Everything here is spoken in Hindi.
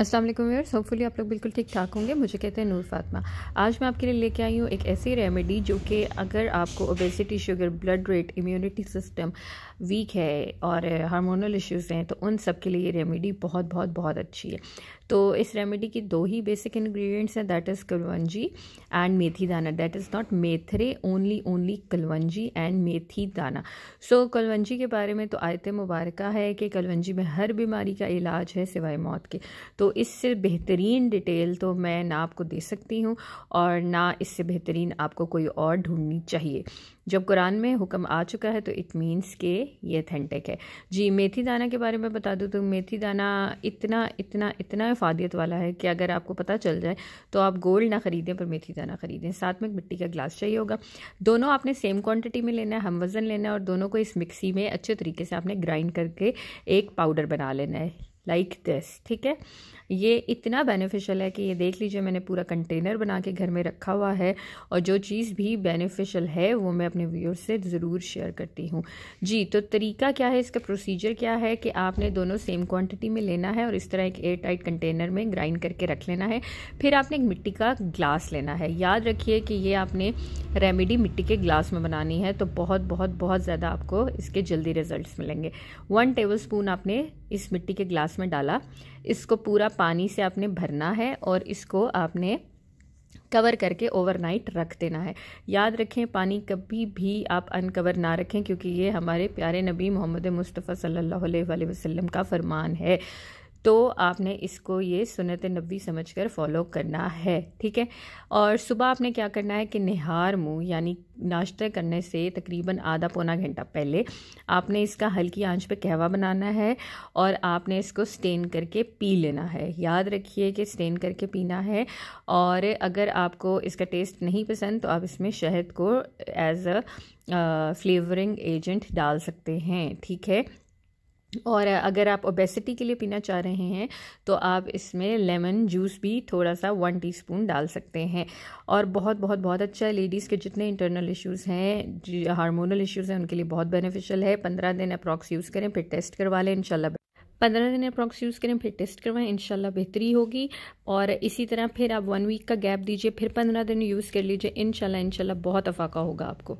अस्सलाम वालेकुम व्यूअर्स होपफुली आप लोग बिल्कुल ठीक ठाक होंगे मुझे कहते हैं नूर फातिमा आज मैं आपके लिए लेके आई हूँ एक ऐसी रेमेडी जो कि अगर आपको obesity sugar blood rate immunity system weak है और हार्मोनल eh, इश्यूज़ हैं तो उन सब के लिए ये रेमेडी बहुत बहुत बहुत अच्छी है तो इस रेमेडी की दो ही बेसिक इन्ग्रीडियंट्स हैं that is kalonji and methi dana that is not मेथरे only only kalonji and methi dana so so, kalonji के बारे में तो आयत मुबारक है कि कलवंजी में हर बीमारी का इलाज है सिवाय मौत के तो तो इससे बेहतरीन डिटेल तो मैं ना आपको दे सकती हूँ और ना इससे बेहतरीन आपको कोई और ढूंढनी चाहिए जब कुरान में हुक्म आ चुका है तो इट मीन्स के ये अथेंटिक है जी मेथी दाना के बारे में बता दूँ तो मेथी दाना इतना इतना इतना अफादियत वाला है कि अगर आपको पता चल जाए तो आप गोल्ड ना ख़रीदें पर मेथी दाना ख़रीदें साथ में मिट्टी का ग्लास चाहिए होगा दोनों आपने सेम क्वान्टिटी में लेना है हम वज़न लेना है और दोनों को इस मिक्सी में अच्छे तरीके से आपने ग्राइंड करके एक पाउडर बना लेना है लाइक दिस ठीक है ये इतना बेनिफिशियल है कि ये देख लीजिए मैंने पूरा कंटेनर बना के घर में रखा हुआ है और जो चीज़ भी बेनिफिशियल है वो मैं अपने व्यूअर्स से ज़रूर शेयर करती हूँ जी तो तरीका क्या है इसका प्रोसीजर क्या है कि आपने दोनों सेम क्वांटिटी में लेना है और इस तरह एक एयर टाइट कंटेनर में ग्राइंड करके रख लेना है फिर आपने एक मिट्टी का ग्लास लेना है याद रखिए कि ये आपने रेमेडी मिट्टी के ग्लास में बनानी है तो बहुत बहुत बहुत ज़्यादा आपको इसके जल्दी रिजल्ट मिलेंगे वन टेबल आपने इस मिट्टी के ग्लास ग्लास में डाला इसको पूरा पानी से आपने भरना है और इसको आपने कवर करके ओवरनाइट रख देना है याद रखें पानी कभी भी आप अनकवर ना रखें क्योंकि ये हमारे प्यारे नबी मोहम्मद मुस्तफ़ा सल्लल्लाहु अलैहि वसल्लम का फरमान है तो आपने इसको ये सुनत नबी समझ कर फॉलो करना है ठीक है और सुबह आपने क्या करना है कि निहार मुँह यानी नाश्ता करने से तकरीबन आधा पौना घंटा पहले आपने इसका हल्की आंच पे कहवा बनाना है और आपने इसको स्टेन करके पी लेना है याद रखिए कि स्टेन करके पीना है और अगर आपको इसका टेस्ट नहीं पसंद तो आप इसमें शहद को एज अ फ्लेवरिंग एजेंट डाल सकते हैं ठीक है और अगर आप ओबेसिटी के लिए पीना चाह रहे हैं तो आप इसमें लेमन जूस भी थोड़ा सा वन टीस्पून डाल सकते हैं और बहुत बहुत बहुत अच्छा है लेडीज़ के जितने इंटरनल इश्यूज़ हैं हार्मोनल इश्यूज़ हैं उनके लिए बहुत बेनिफिशियल है पंद्रह दिन अप्रॉक्स यूज़ करें फिर टेस्ट करवा लें इनशाला पंद्रह दिन अप्रॉक्स यूज़ करें फिर टेस्ट करवाएं इनशाला बेहतरी होगी और इसी तरह फिर आप वन वीक का गैप दीजिए फिर पंद्रह दिन यूज़ कर लीजिए इनशाला इनशाला बहुत अफाका होगा आपको